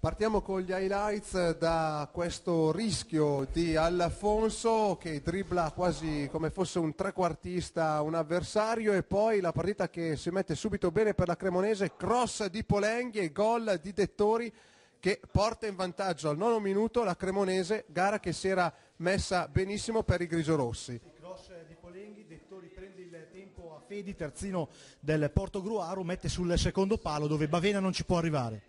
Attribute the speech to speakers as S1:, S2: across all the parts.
S1: Partiamo con gli highlights eh, da questo rischio di Alfonso che dribbla quasi come fosse un trequartista un avversario e poi la partita che si mette subito bene per la Cremonese, cross di Polenghi e gol di Dettori che porta in vantaggio al nono minuto la Cremonese, gara che si era messa benissimo per i grigiorossi.
S2: Fedi, terzino del Porto Gruaro, mette sul secondo palo dove Bavena non ci
S1: può arrivare.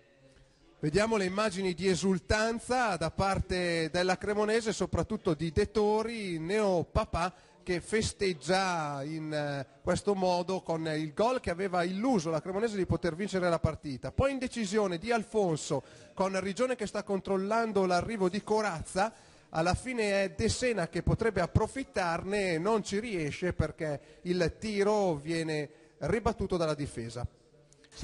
S1: Vediamo le immagini di esultanza da parte della Cremonese, soprattutto di Dettori, neo papà che festeggia in eh, questo modo con il gol che aveva illuso la Cremonese di poter vincere la partita. Poi in decisione di Alfonso con Rigione che sta controllando l'arrivo di Corazza alla fine è De Sena che potrebbe approfittarne, non ci riesce perché il tiro viene ribattuto dalla difesa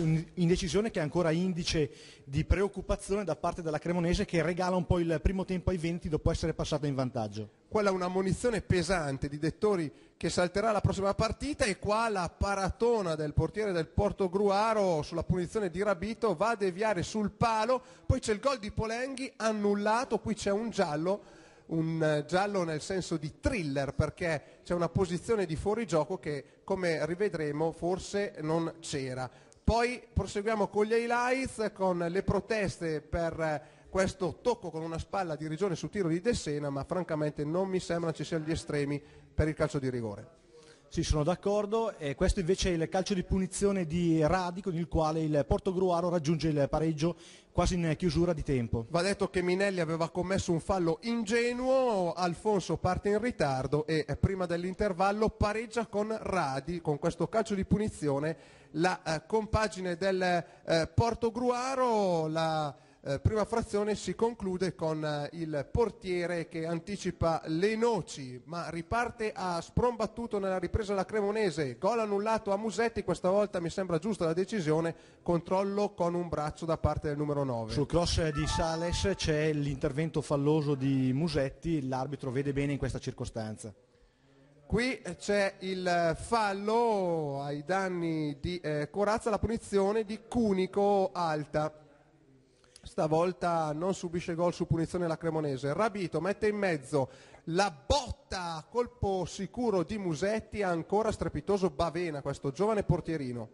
S1: un'indecisione che è ancora
S2: indice di preoccupazione da parte della Cremonese che regala un po' il primo tempo ai Veneti dopo essere passata in vantaggio.
S1: Quella è una munizione pesante di Dettori che salterà la prossima partita e qua la paratona del portiere del Porto Gruaro sulla punizione di Rabito va a deviare sul palo, poi c'è il gol di Polenghi annullato, qui c'è un giallo un eh, giallo nel senso di thriller perché c'è una posizione di fuorigioco che come rivedremo forse non c'era. Poi proseguiamo con gli highlights, con le proteste per eh, questo tocco con una spalla di Rigione su tiro di Dessena, ma francamente non mi sembra ci siano gli estremi per il calcio di rigore. Sì, sono d'accordo. E questo invece è il calcio di punizione di Radi con il quale il Portogruaro raggiunge il pareggio quasi in chiusura di tempo. Va detto che Minelli aveva commesso un fallo ingenuo, Alfonso parte in ritardo e eh, prima dell'intervallo pareggia con Radi con questo calcio di punizione la eh, compagine del eh, Portogruaro, la eh, prima frazione si conclude con eh, il portiere che anticipa le noci, ma riparte a sprombattuto nella ripresa la Cremonese, gol annullato a Musetti, questa volta mi sembra giusta la decisione, controllo con un braccio da parte del numero 9. Sul
S2: cross di Sales c'è l'intervento falloso di Musetti, l'arbitro vede bene in questa circostanza.
S1: Qui eh, c'è il fallo ai danni di eh, Corazza, la punizione di Cunico Alta stavolta non subisce gol su punizione la Cremonese. Rabito mette in mezzo la botta, colpo sicuro di Musetti, ancora strepitoso Bavena, questo giovane portierino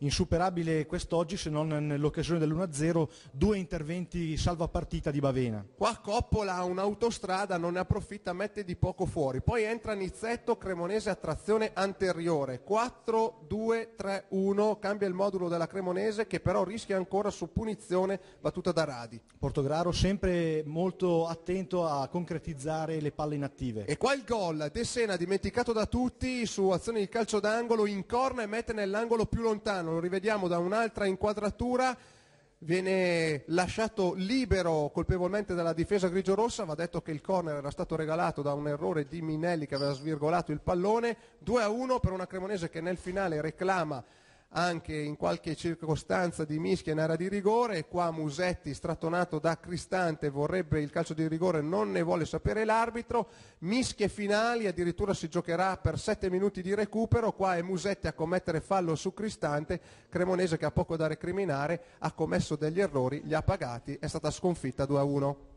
S1: insuperabile quest'oggi se non nell'occasione
S2: dell'1-0 due interventi salvapartita di Bavena.
S1: Qua Coppola ha un'autostrada, non ne approfitta, mette di poco fuori. Poi entra Nizzetto, Cremonese a trazione anteriore. 4-2-3-1, cambia il modulo della Cremonese che però rischia ancora su punizione battuta da Radi.
S2: Portograro sempre molto attento a concretizzare le palle inattive.
S1: E qua il gol, De Sena dimenticato da tutti su azione di calcio d'angolo, incorna e mette nell'angolo più lontano lo rivediamo da un'altra inquadratura, viene lasciato libero colpevolmente dalla difesa grigio-rossa, va detto che il corner era stato regalato da un errore di Minelli che aveva svirgolato il pallone, 2 a 1 per una Cremonese che nel finale reclama anche in qualche circostanza di mischia in area di rigore, qua Musetti strattonato da Cristante vorrebbe il calcio di rigore, non ne vuole sapere l'arbitro, mischie finali, addirittura si giocherà per 7 minuti di recupero, qua è Musetti a commettere fallo su Cristante, Cremonese che ha poco da recriminare, ha commesso degli errori, li ha pagati, è stata sconfitta 2-1.